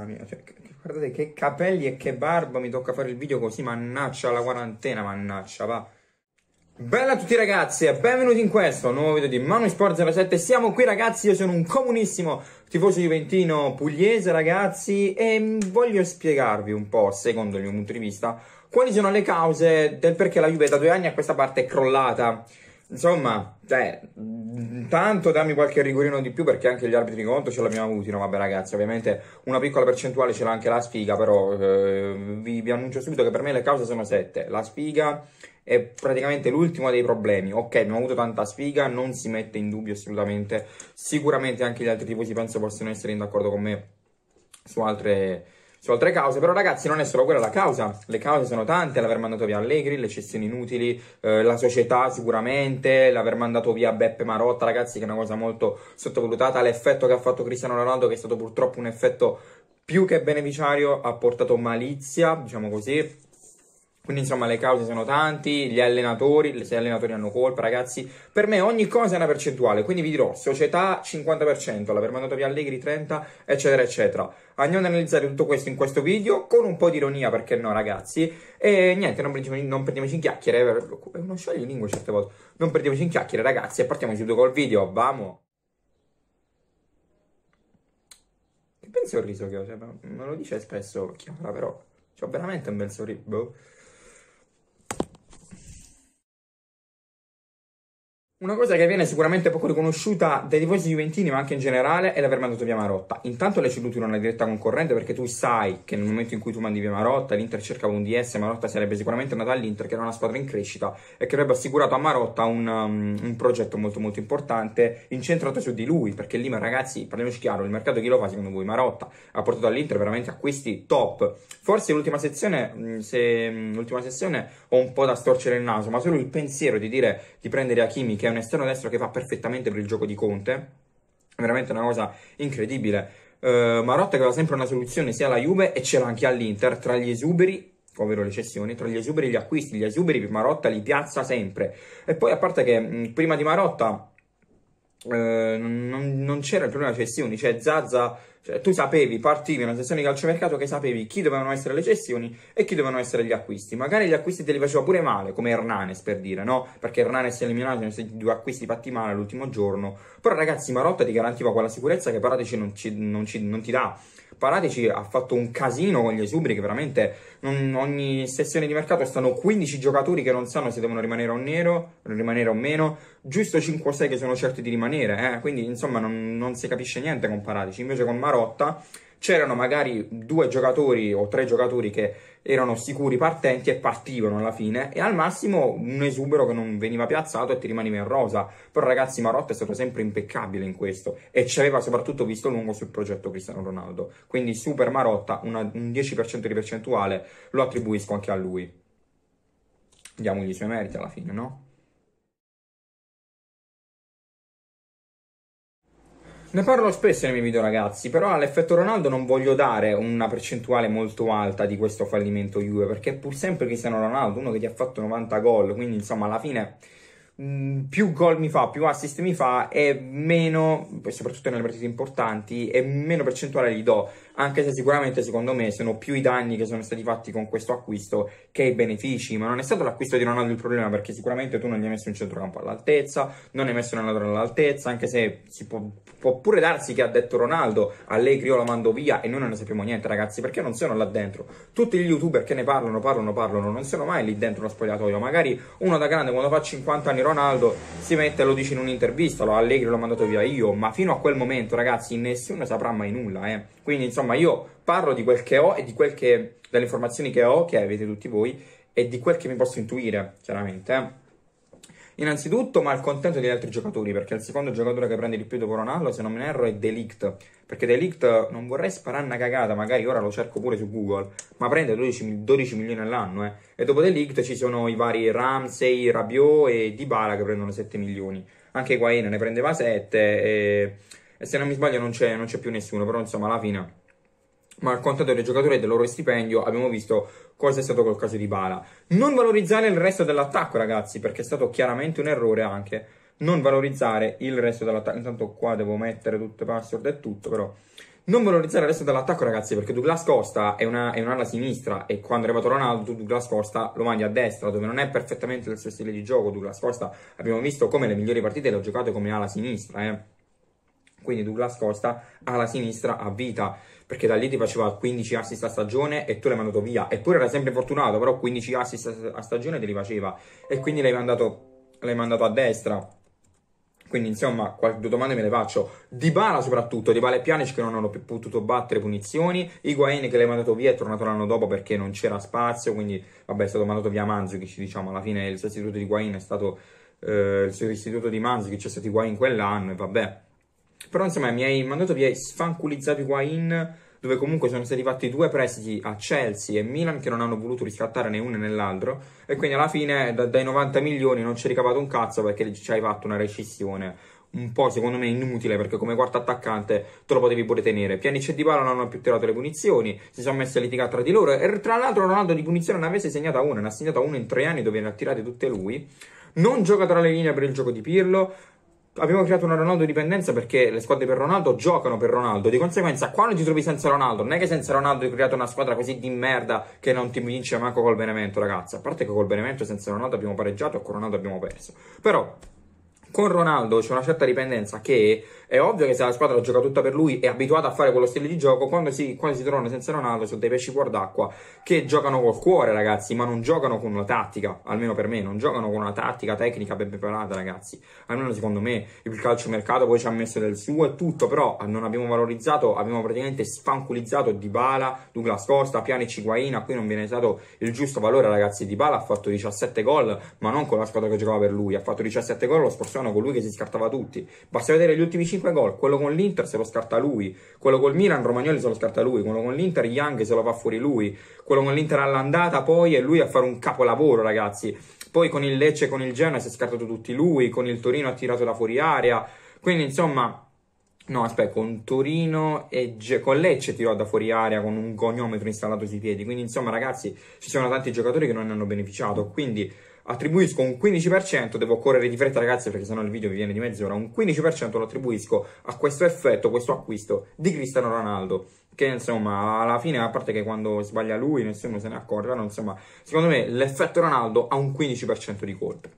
mamma mia, cioè, guardate che capelli e che barba, mi tocca fare il video così, mannaccia la quarantena, mannaccia, va. Bella a tutti ragazzi e benvenuti in questo nuovo video di Manu Sport 07 Siamo qui ragazzi, io sono un comunissimo tifoso juventino pugliese ragazzi E voglio spiegarvi un po', secondo il mio punto di vista Quali sono le cause del perché la Juve da due anni a questa parte è crollata Insomma, cioè, tanto dammi qualche rigorino di più perché anche gli arbitri di conto ce l'abbiamo avuti. No, vabbè, ragazzi, ovviamente una piccola percentuale ce l'ha anche la sfiga, però eh, vi, vi annuncio subito che per me le cause sono sette. La sfiga è praticamente l'ultimo dei problemi. Ok, abbiamo avuto tanta sfiga, non si mette in dubbio assolutamente. Sicuramente anche gli altri tifosi penso possono essere in d'accordo con me su altre su altre cause, però ragazzi non è solo quella la causa, le cause sono tante, l'aver mandato via Allegri, le cessioni inutili, eh, la società sicuramente, l'aver mandato via Beppe Marotta, ragazzi che è una cosa molto sottovalutata, l'effetto che ha fatto Cristiano Ronaldo che è stato purtroppo un effetto più che beneficiario, ha portato malizia, diciamo così, quindi insomma le cause sono tanti, gli allenatori, se gli allenatori hanno colpa ragazzi, per me ogni cosa è una percentuale, quindi vi dirò società 50%, l'aver mandato via Allegri 30% eccetera eccetera. Andiamo ad analizzare tutto questo in questo video con un po' di ironia perché no ragazzi e niente non, prendiamoci, non perdiamoci in chiacchiere, è uno scioglilingue certe volte, non perdiamoci in chiacchiere ragazzi e partiamo subito col video, vamo! Che bel sorriso che ho, cioè, me lo dice spesso Chiara però, ho veramente un bel sorriso, boh. Una cosa che viene sicuramente poco riconosciuta dai tifosi juventini, ma anche in generale, è l'aver mandato via Marotta. Intanto l'hai ceduto in una diretta concorrente perché tu sai che nel momento in cui tu mandi via Marotta, l'Inter cercava un DS, Marotta sarebbe sicuramente andata all'Inter, che era una squadra in crescita e che avrebbe assicurato a Marotta un, um, un progetto molto molto importante incentrato su di lui, perché lì, ragazzi, parliamoci chiaro, il mercato chi lo fa secondo voi? Marotta ha portato all'Inter veramente a questi top. Forse l'ultima sezione, mm, se, mm, l'ultima sezione ho un po' da storcere il naso, ma solo il pensiero di dire di prendere Hakimi che un esterno destro che va perfettamente per il gioco di Conte, veramente una cosa incredibile. Uh, Marotta che aveva sempre una soluzione sia alla Juve e c'era anche all'Inter tra gli esuberi ovvero le cessioni, tra gli esuberi e gli acquisti, gli esuberi Marotta li piazza sempre. E poi a parte che mh, prima di Marotta eh, non, non, c'era il problema delle cessioni, cioè Zaza... Cioè, tu sapevi, partivi una sessione di calciomercato che sapevi chi dovevano essere le cessioni e chi dovevano essere gli acquisti. Magari gli acquisti te li faceva pure male, come Hernanes per dire, no? Perché Hernanes si è eliminato in due acquisti fatti male l'ultimo giorno. Però ragazzi, Marotta ti garantiva quella sicurezza che Paratici non, ci, non, ci, non ti dà. Paratici ha fatto un casino con gli esubri che veramente non, ogni sessione di mercato stanno 15 giocatori che non sanno se devono rimanere o nero, rimanere o meno, giusto 5 o 6 che sono certi di rimanere, eh? quindi insomma non, non si capisce niente con Paratici, invece con Marotta c'erano magari due giocatori o tre giocatori che erano sicuri partenti e partivano alla fine e al massimo un esubero che non veniva piazzato e ti rimaneva in rosa però ragazzi Marotta è stato sempre impeccabile in questo e ci aveva soprattutto visto lungo sul progetto Cristiano Ronaldo quindi super Marotta una, un 10% di percentuale lo attribuisco anche a lui diamogli i suoi meriti alla fine no? Ne parlo spesso nei miei video ragazzi, però all'effetto Ronaldo non voglio dare una percentuale molto alta di questo fallimento Juve, perché pur sempre Cristiano Ronaldo, uno che ti ha fatto 90 gol, quindi insomma alla fine mm, più gol mi fa, più assist mi fa e meno, soprattutto nelle partite importanti, e meno percentuale gli do anche se sicuramente secondo me sono più i danni che sono stati fatti con questo acquisto che i benefici, ma non è stato l'acquisto di Ronaldo il problema perché sicuramente tu non gli hai messo un centrocampo all'altezza, non hai messo un allenatore all'altezza, anche se si può, può, pure darsi che ha detto Ronaldo, Allegri io la mando via e noi non ne sappiamo niente ragazzi perché non sono là dentro, tutti gli youtuber che ne parlano, parlano, parlano, non sono mai lì dentro lo spogliatoio, magari uno da grande quando fa 50 anni Ronaldo si mette e lo dice in un'intervista, lo Allegri l'ho mandato via io, ma fino a quel momento ragazzi nessuno saprà mai nulla, eh. quindi insomma ma io parlo di quel che ho e di quel che, delle informazioni che ho, che avete tutti voi, e di quel che mi posso intuire, chiaramente. Eh. Innanzitutto, malcontento degli altri giocatori, perché il secondo giocatore che prende di più dopo Ronaldo, se non me ne erro, è Delict. Perché Delict non vorrei sparare una cagata, magari ora lo cerco pure su Google, ma prende 12, 12 milioni all'anno. Eh. E dopo Delict ci sono i vari Ramsey, Rabiot e Dybala che prendono 7 milioni. Anche Guaina ne prendeva 7 e, e se non mi sbaglio non c'è, non c'è più nessuno, però insomma alla fine ma al conto dei giocatori e del loro stipendio abbiamo visto cosa è stato col caso di Bala. Non valorizzare il resto dell'attacco, ragazzi, perché è stato chiaramente un errore anche. Non valorizzare il resto dell'attacco. Intanto qua devo mettere tutte password e tutto, però. Non valorizzare il resto dell'attacco, ragazzi, perché Douglas Costa è, una, è un'ala sinistra e quando è arrivato Ronaldo, Douglas Costa lo mandi a destra, dove non è perfettamente il suo stile di gioco. Douglas Costa abbiamo visto come le migliori partite le ha giocate come ala sinistra, eh quindi Douglas Costa alla sinistra a vita, perché da lì ti faceva 15 assist a stagione e tu l'hai mandato via. Eppure era sempre fortunato, però 15 assist a stagione te li faceva. E quindi l'hai mandato, l'hai mandato a destra. Quindi insomma, qualche domanda me le faccio. Di Dybala soprattutto, Di Dybala e Pjanic che non hanno potuto battere punizioni, Higuain che l'hai mandato via è tornato l'anno dopo perché non c'era spazio, quindi vabbè è stato mandato via Manzukic, diciamo, alla fine il sostituto di Higuain è stato eh, il sostituto di Manzukic è stato Higuain quell'anno e vabbè però insomma mi hai mandato, via hai sfanculizzati qua in dove comunque sono stati fatti due prestiti a Chelsea e Milan che non hanno voluto riscattare né uno né l'altro e quindi alla fine da, dai 90 milioni non ci hai ricavato un cazzo perché ci hai fatto una rescissione un po' secondo me inutile perché come quarto attaccante te lo potevi pure tenere Pianic e Dybala non hanno più tirato le punizioni si sono messi a litigare tra di loro e tra l'altro Ronaldo di punizione ne avesse segnata una ne ha segnata una in tre anni dove ne ha tirate tutte lui non gioca tra le linee per il gioco di Pirlo abbiamo creato una Ronaldo dipendenza perché le squadre per Ronaldo giocano per Ronaldo. Di conseguenza, quando ti trovi senza Ronaldo, non è che senza Ronaldo hai creato una squadra così di merda che non ti vince manco col Benevento, ragazzi. A parte che col Benevento senza Ronaldo abbiamo pareggiato e con Ronaldo abbiamo perso. Però con Ronaldo c'è una certa dipendenza che è ovvio che se la squadra gioca tutta per lui, è abituata a fare quello stile di gioco, quando si, quando si torna senza Ronaldo sono dei pesci fuori d'acqua che giocano col cuore, ragazzi, ma non giocano con una tattica, almeno per me, non giocano con una tattica tecnica ben preparata, ragazzi. Almeno secondo me il calcio mercato poi ci ha messo del suo e tutto, però non abbiamo valorizzato, abbiamo praticamente sfanculizzato Dybala, Douglas Costa, Piani Ciguaina, a cui non viene stato il giusto valore, ragazzi. Dybala ha fatto 17 gol, ma non con la squadra che giocava per lui, ha fatto 17 gol lo scorso anno con lui che si scartava tutti. Basta vedere gli ultimi 5 5 gol. Quello con l'Inter se lo scarta lui. Quello col Milan, Romagnoli se lo scarta lui. Quello con l'Inter, Young se lo va fuori lui. Quello con l'Inter all'andata poi è lui a fare un capolavoro, ragazzi. Poi con il Lecce e con il Genoa si è scartato tutti lui. Con il Torino ha tirato da fuori area. Quindi insomma... No, aspetta, con Torino e Ge- con Lecce tirò da fuori aria con un goniometro installato sui piedi. Quindi, insomma, ragazzi, ci sono tanti giocatori che non ne hanno beneficiato. Quindi, attribuisco un 15%, devo correre di fretta ragazzi perché sennò il video vi viene di mezz'ora, un 15% lo attribuisco a questo effetto, questo acquisto di Cristiano Ronaldo, che insomma alla fine, a parte che quando sbaglia lui nessuno se ne accorge, però insomma secondo me l'effetto Ronaldo ha un 15% di colpa.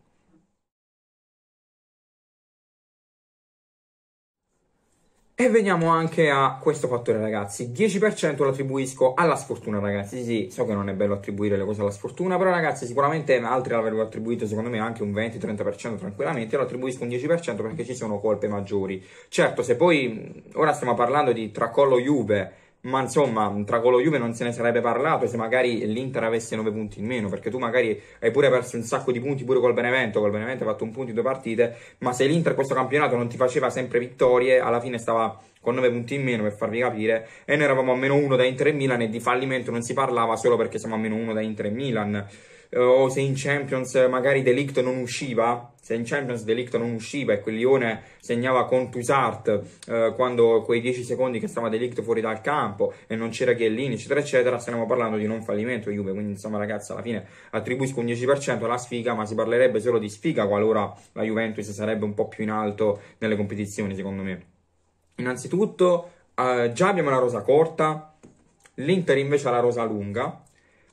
E veniamo anche a questo fattore, ragazzi. 10% lo attribuisco alla sfortuna, ragazzi. Sì, so che non è bello attribuire le cose alla sfortuna, però, ragazzi, sicuramente altri l'avrebbero attribuito, secondo me, anche un 20-30% tranquillamente. Lo attribuisco un 10% perché ci sono colpe maggiori. Certo, se poi ora stiamo parlando di tracollo Juve ma insomma, tra con lo Juve non se ne sarebbe parlato se magari l'Inter avesse 9 punti in meno, perché tu magari hai pure perso un sacco di punti pure col Benevento, col Benevento hai fatto un punto in due partite, ma se l'Inter questo campionato non ti faceva sempre vittorie, alla fine stava con 9 punti in meno per farvi capire e noi eravamo a meno 1 da Inter e Milan e di fallimento non si parlava solo perché siamo a meno 1 da Inter e Milan. Eh, o se in Champions magari Delict non usciva, se in Champions Delict non usciva e quel Lione segnava con Tusart eh, quando quei 10 secondi che stava Delict fuori dal campo e non c'era Chiellini eccetera eccetera stiamo parlando di non fallimento Juve quindi insomma ragazzi alla fine attribuisco un 10% alla sfiga ma si parlerebbe solo di sfiga qualora la Juventus sarebbe un po' più in alto nelle competizioni secondo me innanzitutto eh, già abbiamo la rosa corta l'Inter invece ha la rosa lunga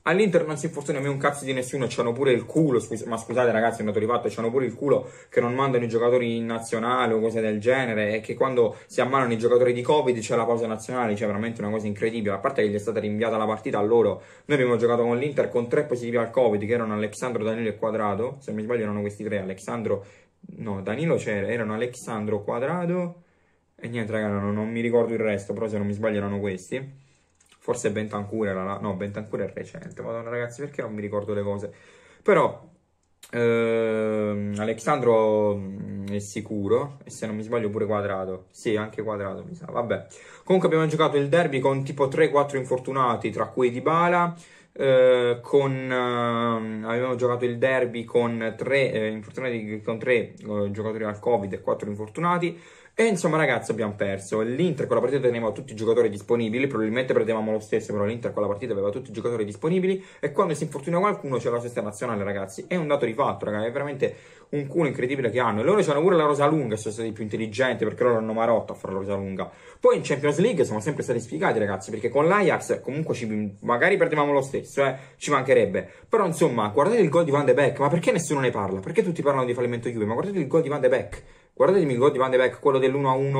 All'Inter non si infortuna mai un cazzo di nessuno, c'hanno pure il culo, scusa, ma scusate ragazzi, è andato rifatto, c'hanno pure il culo che non mandano i giocatori in nazionale o cose del genere e che quando si ammalano i giocatori di Covid c'è la pausa nazionale, c'è cioè veramente una cosa incredibile, a parte che gli è stata rinviata la partita a loro. Noi abbiamo giocato con l'Inter con tre positivi al Covid, che erano Alexandro, Danilo e Quadrado, se non mi sbaglio erano questi tre, Alexandro, no, Danilo c'era, erano Alexandro, Quadrado e niente ragazzi, non, non mi ricordo il resto, però se non mi sbaglio erano questi. Forse Bentancur era la... No, Bentancur è recente. Madonna, ragazzi, perché non mi ricordo le cose? Però ehm, Alexandro mm, è sicuro. E se non mi sbaglio, pure quadrato. Sì, anche quadrato mi sa. Vabbè. Comunque abbiamo giocato il derby con tipo 3-4 infortunati, tra cui Di Bala. Eh, con, eh, avevamo giocato il derby con 3 eh, infortunati con 3 eh, giocatori al covid e 4 infortunati e insomma, ragazzi, abbiamo perso. L'Inter con la partita teneva tutti i giocatori disponibili. Probabilmente perdevamo lo stesso, però l'Inter con la partita aveva tutti i giocatori disponibili. E quando si infortuna qualcuno c'è la sesta nazionale, ragazzi. È un dato di fatto, ragazzi. È veramente un culo incredibile che hanno. E loro hanno pure la rosa lunga, sono stati più intelligenti perché loro hanno marotto a fare la rosa lunga. Poi in Champions League sono sempre stati spiegati, ragazzi, perché con l'Ajax comunque ci, magari perdevamo lo stesso, eh, ci mancherebbe. Però insomma, guardate il gol di Van de Beek, ma perché nessuno ne parla? Perché tutti parlano di fallimento Juve? Ma guardate il gol di Van de Beek Guardatemi il gol di Van de Beek, quello dell'1-1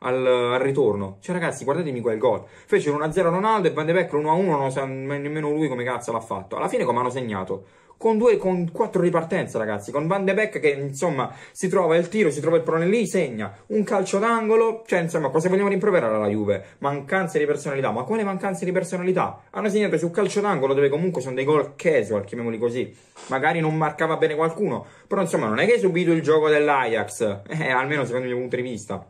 al, al, ritorno. Cioè, ragazzi, guardatemi quel gol. Fece l'1-0 Ronaldo e Van de Beek l'1-1, non sa nemmeno lui come cazzo l'ha fatto. Alla fine come hanno segnato? con due con quattro ripartenze, ragazzi. Con Van de Beek che insomma si trova il tiro, si trova il prone lì, segna un calcio d'angolo. Cioè, insomma, cosa vogliamo rimproverare alla Juve? Mancanze di personalità. Ma quale mancanze di personalità? Hanno segnato su calcio d'angolo dove comunque sono dei gol casual, chiamiamoli così. Magari non marcava bene qualcuno. Però, insomma, non è che hai subito il gioco dell'Ajax. Eh, almeno secondo il mio punto di vista.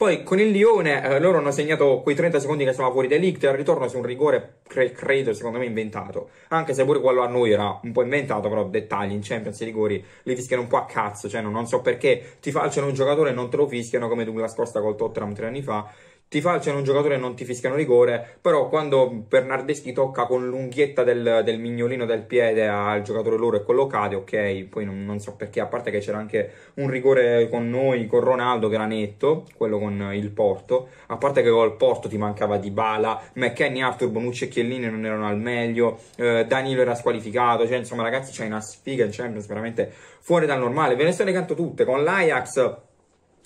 Poi con il Lione eh, loro hanno segnato quei 30 secondi che sono fuori dell'Icte al ritorno su un rigore cre- credo secondo me inventato, anche se pure quello a noi era un po' inventato, però dettagli in Champions i rigori li fischiano un po' a cazzo, cioè non, non so perché ti facciano un giocatore e non te lo fischiano come Douglas Costa col Tottenham tre anni fa ti falciano un giocatore e non ti fischiano rigore, però quando Bernardeschi tocca con l'unghietta del, del mignolino del piede al giocatore loro e quello cade, ok, poi non, non, so perché, a parte che c'era anche un rigore con noi, con Ronaldo che era netto, quello con il Porto, a parte che col Porto ti mancava Di Bala, McKenny, Arthur, Bonucci e Chiellini non erano al meglio, eh, Danilo era squalificato, cioè insomma ragazzi c'è una sfiga in Champions veramente fuori dal normale, ve ne sto canto tutte, con l'Ajax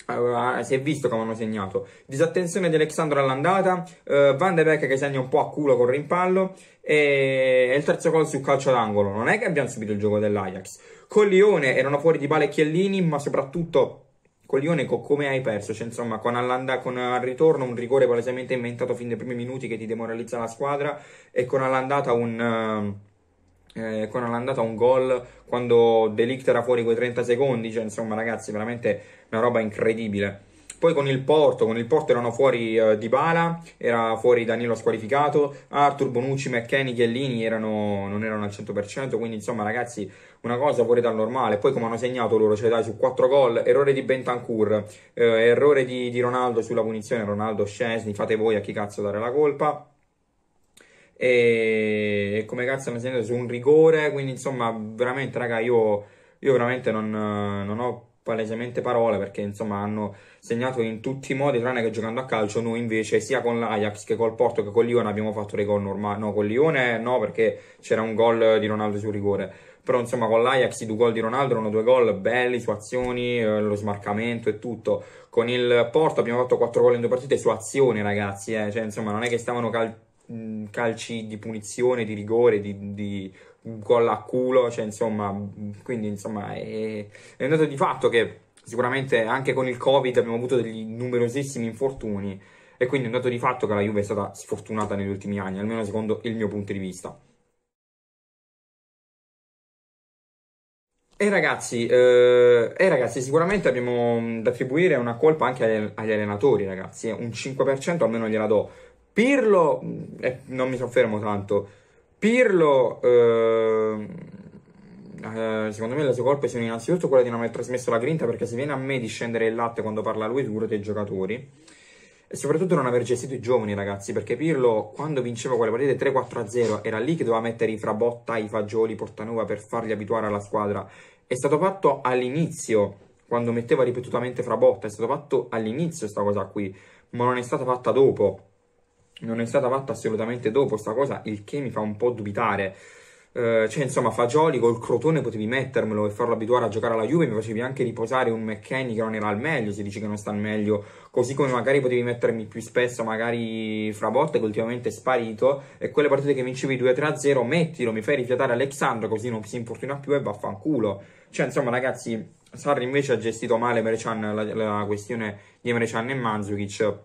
Uh, si è visto come hanno segnato disattenzione di Alexandro all'andata uh, Van de Beek che segna un po' a culo col rimpallo e, e il terzo gol sul calcio d'angolo non è che abbiamo subito il gioco dell'Ajax con Lione erano fuori di palle Chiellini ma soprattutto con Lione co come hai perso cioè, insomma con, all'anda- con al ritorno un rigore palesemente inventato fin dai primi minuti che ti demoralizza la squadra e con all'andata un... Uh, eh, con all'andata un gol quando Delict era fuori quei 30 secondi, cioè insomma ragazzi veramente una roba incredibile. Poi con il Porto, con il Porto erano fuori eh, Dybala, era fuori Danilo squalificato, Artur, Bonucci, McKenny, Chiellini erano, non erano al 100%, quindi insomma ragazzi una cosa fuori dal normale. Poi come hanno segnato loro, cioè dai su 4 gol, errore di Bentancur, eh, errore di, di Ronaldo sulla punizione, Ronaldo Scesni, fate voi a chi cazzo dare la colpa e come cazzo mi sento su un rigore quindi insomma veramente raga io, io veramente non, non, ho palesemente parole perché insomma hanno segnato in tutti i modi tranne che giocando a calcio noi invece sia con l'Ajax che col Porto che con Lione abbiamo fatto dei gol normali no con Lione no perché c'era un gol di Ronaldo su rigore però insomma con l'Ajax i due gol di Ronaldo erano due gol belli su azioni, eh, lo smarcamento e tutto. Con il Porto abbiamo fatto quattro gol in due partite su azioni, ragazzi, eh. cioè insomma non è che stavano cal- Mm, calci di punizione, di rigore, di, di gol a culo, cioè insomma, mm, quindi insomma è, è un dato di fatto che sicuramente anche con il Covid abbiamo avuto degli numerosissimi infortuni e quindi è un dato di fatto che la Juve è stata sfortunata negli ultimi anni, almeno secondo il mio punto di vista. E ragazzi, eh, e ragazzi, sicuramente abbiamo mm, da attribuire una colpa anche agli, agli allenatori, ragazzi. Eh. Un 5% almeno gliela do. Pirlo, eh, non mi soffermo tanto, Pirlo, eh, eh, secondo me le sue colpe sono innanzitutto quelle di non aver trasmesso la grinta perché se viene a me di scendere il latte quando parla lui duro dei giocatori e soprattutto non aver gestito i giovani ragazzi perché Pirlo quando vinceva quelle partite 3-4-0 era lì che doveva mettere i Frabotta, i Fagioli, Portanova per farli abituare alla squadra è stato fatto all'inizio quando metteva ripetutamente Frabotta è stato fatto all'inizio questa cosa qui ma non è stata fatta dopo non è stata fatta assolutamente dopo sta cosa, il che mi fa un po' dubitare. Eh, cioè, insomma, Fagioli col crotone potevi mettermelo e farlo abituare a giocare alla Juve, mi facevi anche riposare un McKenny che non era al meglio, si dice che non sta al meglio, così come magari potevi mettermi più spesso magari fra botte, che ultimamente è sparito e quelle partite che vincevi 2-3-0, mettilo, mi fai rifiatare Alexandro così non si infortuna più e vaffanculo. Cioè, insomma, ragazzi, Sarri invece ha gestito male Merechan, la, la, questione di Merechan e Manzukic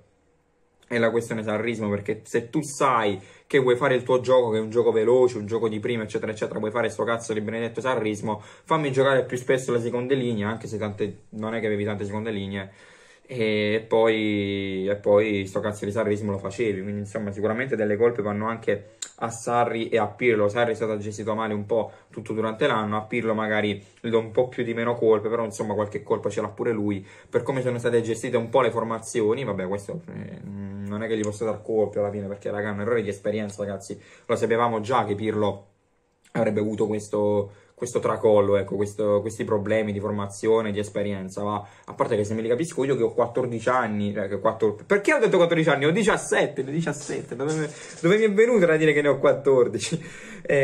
è la questione sarrismo, perché se tu sai che vuoi fare il tuo gioco, che è un gioco veloce, un gioco di prima, eccetera, eccetera, vuoi fare sto cazzo di benedetto sarrismo, fammi giocare più spesso le seconde linee, anche se tante, non è che avevi tante seconde linee, e poi, e poi sto cazzo di sarrismo lo facevi, quindi insomma sicuramente delle colpe vanno anche a Sarri e a Pirlo, Sarri è stato gestito male un po' tutto durante l'anno, a Pirlo magari gli do un po' più di meno colpe, però insomma qualche colpa ce l'ha pure lui, per come sono state gestite un po' le formazioni, vabbè questo... Eh, non è che gli posso dar colpi alla fine, perché raga, è un errore di esperienza, ragazzi. Lo sapevamo già che Pirlo avrebbe avuto questo, questo tracollo, ecco, questo, questi problemi di formazione, di esperienza, va. A parte che se me li capisco io che ho 14 anni, eh, 14, perché ho detto 14 anni? Ho 17, 17, dove, dove mi è venuto da dire che ne ho 14? E,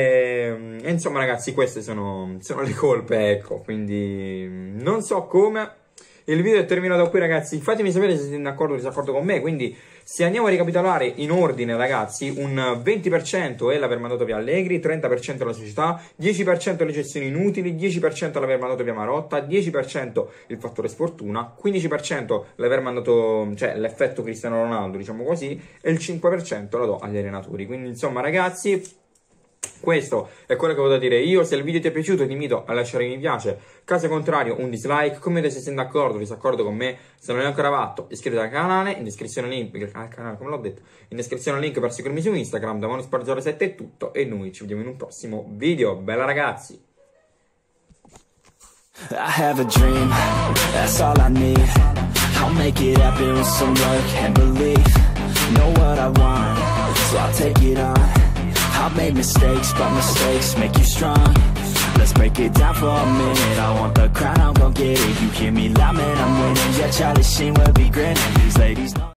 ehm, e insomma ragazzi, queste sono, sono le colpe, ecco, quindi non so come il video è terminato qui, ragazzi. Fatemi sapere se siete d'accordo o disaccordo con me. Quindi, se andiamo a ricapitolare in ordine, ragazzi, un 20% è l'aver mandato via Allegri, 30% la società, 10% le gestioni inutili, 10% l'aver mandato via Marotta, 10% il fattore sfortuna, 15% l'aver mandato, cioè l'effetto Cristiano Ronaldo, diciamo così, e il 5% lo do agli allenatori. Quindi, insomma, ragazzi questo è quello che vado a dire io, se il video ti è piaciuto ti invito a lasciare un mi piace, caso contrario un dislike, commenta se sei d'accordo o disaccordo con me, se non l'hai ancora fatto iscriviti al canale, in descrizione link, al canale come l'ho detto, in descrizione link per seguirmi su Instagram, da Monosport07 è tutto e noi ci vediamo in un prossimo video, bella ragazzi! so I'll take it on made mistakes, but mistakes make you strong Let's break it down for a minute I want the crown, I'm gon' get it You hear me loud, man, I'm winning Yeah, Charlie Sheen will be grinning These ladies know